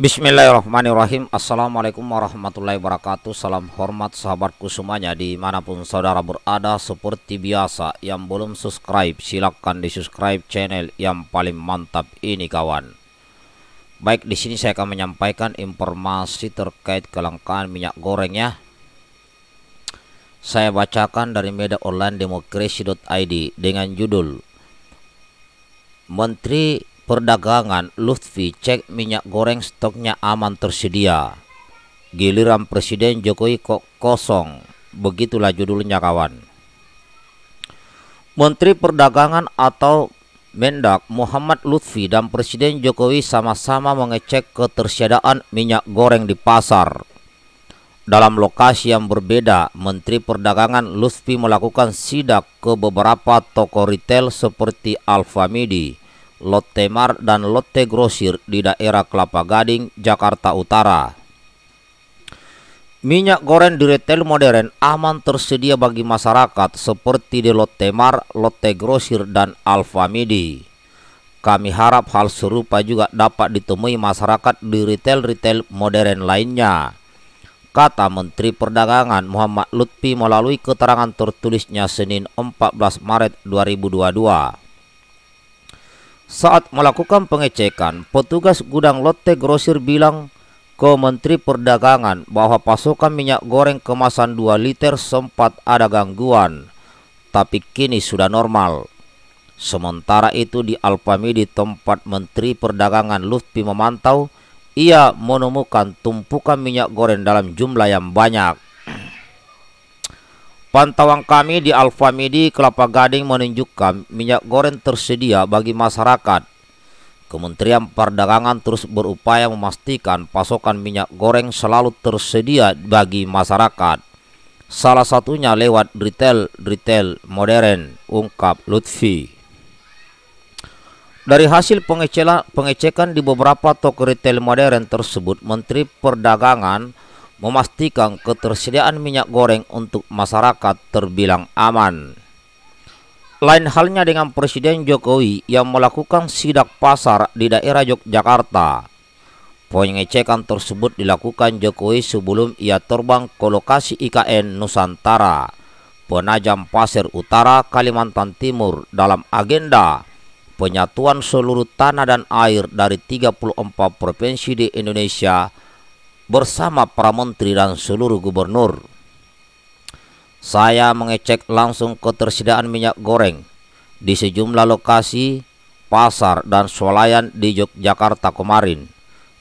Bismillahirrahmanirrahim Assalamualaikum warahmatullahi wabarakatuh Salam hormat sahabatku semuanya Dimanapun saudara berada Seperti biasa Yang belum subscribe Silahkan di subscribe channel Yang paling mantap ini kawan Baik di sini saya akan menyampaikan informasi terkait kelangkaan minyak gorengnya. Saya bacakan dari media online demokrasi.id Dengan judul Menteri Perdagangan Lutfi cek minyak goreng stoknya aman tersedia. Giliran Presiden Jokowi kok kosong. Begitulah judulnya kawan. Menteri Perdagangan atau Mendak Muhammad Lutfi dan Presiden Jokowi sama-sama mengecek ketersediaan minyak goreng di pasar. Dalam lokasi yang berbeda, Menteri Perdagangan Lutfi melakukan sidak ke beberapa toko retail seperti Alfamidi, Lotte Mart dan Lotte Grosir di daerah Kelapa Gading, Jakarta Utara. Minyak goreng di retail modern aman tersedia bagi masyarakat seperti di Lotte Mart, Lotte Grosir, dan Alfamidi. Kami harap hal serupa juga dapat ditemui masyarakat di retail-retail modern lainnya. Kata Menteri Perdagangan Muhammad Lutfi melalui keterangan tertulisnya Senin 14 Maret 2022. Saat melakukan pengecekan, petugas gudang Lotte Grosir bilang ke Menteri Perdagangan bahwa pasokan minyak goreng kemasan 2 liter sempat ada gangguan, tapi kini sudah normal. Sementara itu di Alfamidi tempat Menteri Perdagangan Lutfi memantau, ia menemukan tumpukan minyak goreng dalam jumlah yang banyak. Pantauan kami di Alfamidi Kelapa Gading menunjukkan minyak goreng tersedia bagi masyarakat. Kementerian Perdagangan terus berupaya memastikan pasokan minyak goreng selalu tersedia bagi masyarakat. Salah satunya lewat retail-retail modern, ungkap Lutfi. Dari hasil pengecekan di beberapa toko retail modern tersebut, Menteri Perdagangan memastikan ketersediaan minyak goreng untuk masyarakat terbilang aman. Lain halnya dengan Presiden Jokowi yang melakukan sidak pasar di daerah Yogyakarta. Pengecekan tersebut dilakukan Jokowi sebelum ia terbang ke lokasi IKN Nusantara, Penajam Pasir Utara, Kalimantan Timur dalam agenda penyatuan seluruh tanah dan air dari 34 provinsi di Indonesia bersama para menteri dan seluruh gubernur. Saya mengecek langsung ketersediaan minyak goreng di sejumlah lokasi, pasar, dan swalayan di Yogyakarta kemarin.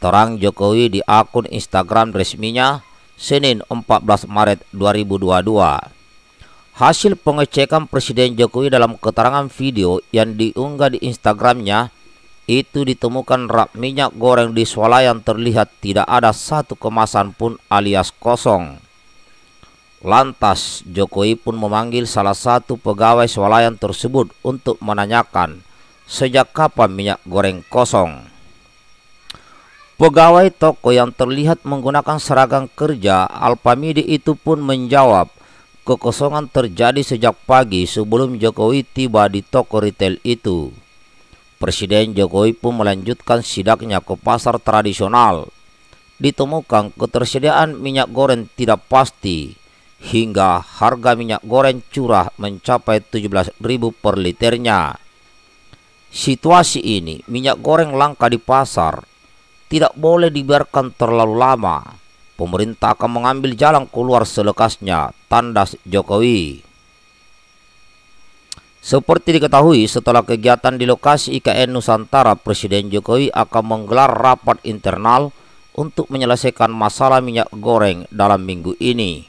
Terang Jokowi di akun Instagram resminya Senin 14 Maret 2022. Hasil pengecekan Presiden Jokowi dalam keterangan video yang diunggah di Instagramnya itu ditemukan rak minyak goreng di swalayan terlihat tidak ada satu kemasan pun alias kosong. Lantas Jokowi pun memanggil salah satu pegawai swalayan tersebut untuk menanyakan sejak kapan minyak goreng kosong. Pegawai toko yang terlihat menggunakan seragam kerja Alpamidi itu pun menjawab kekosongan terjadi sejak pagi sebelum Jokowi tiba di toko retail itu. Presiden Jokowi pun melanjutkan sidaknya ke pasar tradisional. Ditemukan ketersediaan minyak goreng tidak pasti hingga harga minyak goreng curah mencapai 17.000 per liternya. Situasi ini minyak goreng langka di pasar tidak boleh dibiarkan terlalu lama. Pemerintah akan mengambil jalan keluar selekasnya, tandas Jokowi. Seperti diketahui, setelah kegiatan di lokasi IKN Nusantara, Presiden Jokowi akan menggelar rapat internal untuk menyelesaikan masalah minyak goreng dalam minggu ini.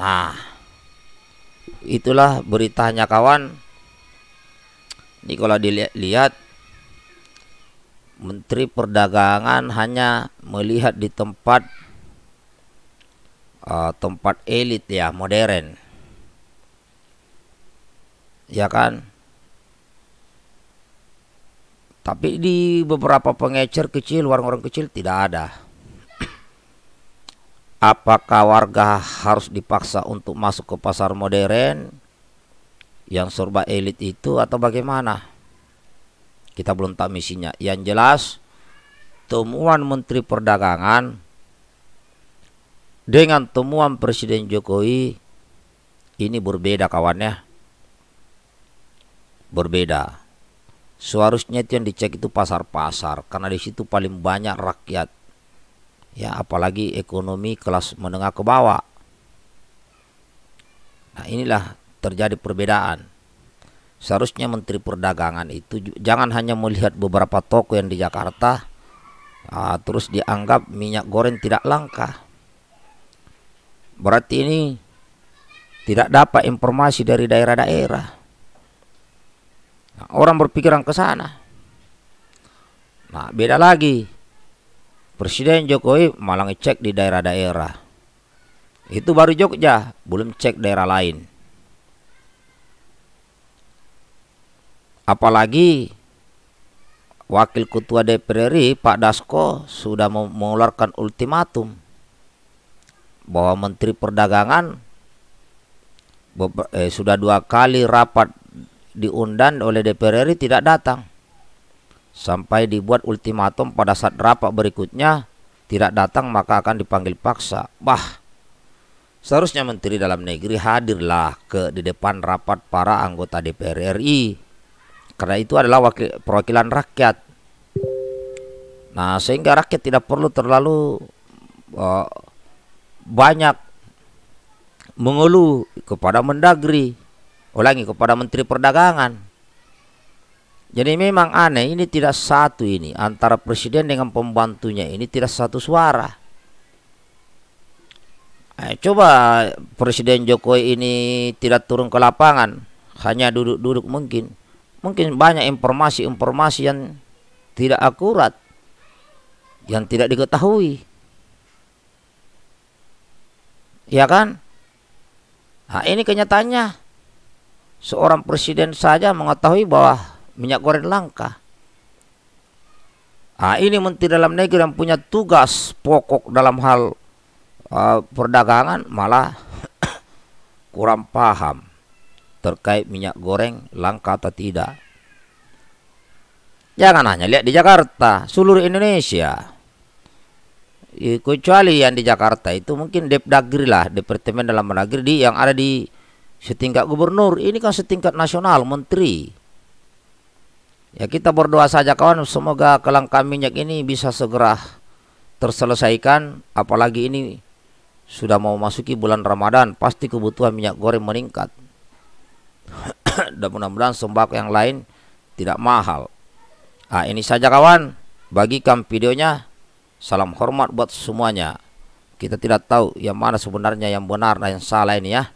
Nah, itulah beritanya kawan. Ini kalau dilihat Menteri Perdagangan hanya melihat di tempat uh, tempat elit ya modern ya kan tapi di beberapa pengecer kecil warung-warung kecil tidak ada apakah warga harus dipaksa untuk masuk ke pasar modern yang serba elit itu atau bagaimana kita belum tahu misinya yang jelas temuan menteri perdagangan dengan temuan presiden Jokowi ini berbeda kawannya berbeda. Seharusnya itu yang dicek itu pasar-pasar karena di situ paling banyak rakyat. Ya, apalagi ekonomi kelas menengah ke bawah. Nah, inilah terjadi perbedaan. Seharusnya Menteri Perdagangan itu jangan hanya melihat beberapa toko yang di Jakarta uh, terus dianggap minyak goreng tidak langka. Berarti ini tidak dapat informasi dari daerah-daerah. Nah, orang berpikiran ke sana. Nah, beda lagi. Presiden Jokowi malah ngecek di daerah-daerah. Itu baru Jogja, belum cek daerah lain. Apalagi Wakil Ketua DPR RI Pak Dasko sudah mengeluarkan ultimatum bahwa Menteri Perdagangan eh, sudah dua kali rapat diundang oleh DPR RI tidak datang. Sampai dibuat ultimatum pada saat rapat berikutnya tidak datang maka akan dipanggil paksa. Bah, seharusnya Menteri Dalam Negeri hadirlah ke di depan rapat para anggota DPR RI. Karena itu adalah wakil, perwakilan rakyat. Nah, sehingga rakyat tidak perlu terlalu uh, banyak mengeluh kepada Mendagri ulangi kepada Menteri Perdagangan. Jadi memang aneh ini tidak satu ini antara presiden dengan pembantunya ini tidak satu suara. Eh, coba Presiden Jokowi ini tidak turun ke lapangan, hanya duduk-duduk mungkin. Mungkin banyak informasi-informasi yang tidak akurat, yang tidak diketahui. Ya kan? Nah, ini kenyataannya. Seorang presiden saja mengetahui bahwa minyak goreng langka. Nah, ini menteri dalam negeri yang punya tugas pokok dalam hal uh, perdagangan malah kurang paham terkait minyak goreng langka atau tidak. Jangan hanya lihat di Jakarta, seluruh Indonesia. Kecuali yang di Jakarta itu mungkin Depdagri lah, Departemen Dalam Negeri di yang ada di setingkat gubernur, ini kan setingkat nasional, menteri. Ya kita berdoa saja kawan, semoga kelangkaan minyak ini bisa segera terselesaikan, apalagi ini sudah mau masuki bulan Ramadan, pasti kebutuhan minyak goreng meningkat. Dan mudah-mudahan sembako yang lain tidak mahal. Nah, ini saja kawan, bagikan videonya. Salam hormat buat semuanya. Kita tidak tahu yang mana sebenarnya yang benar dan yang salah ini ya.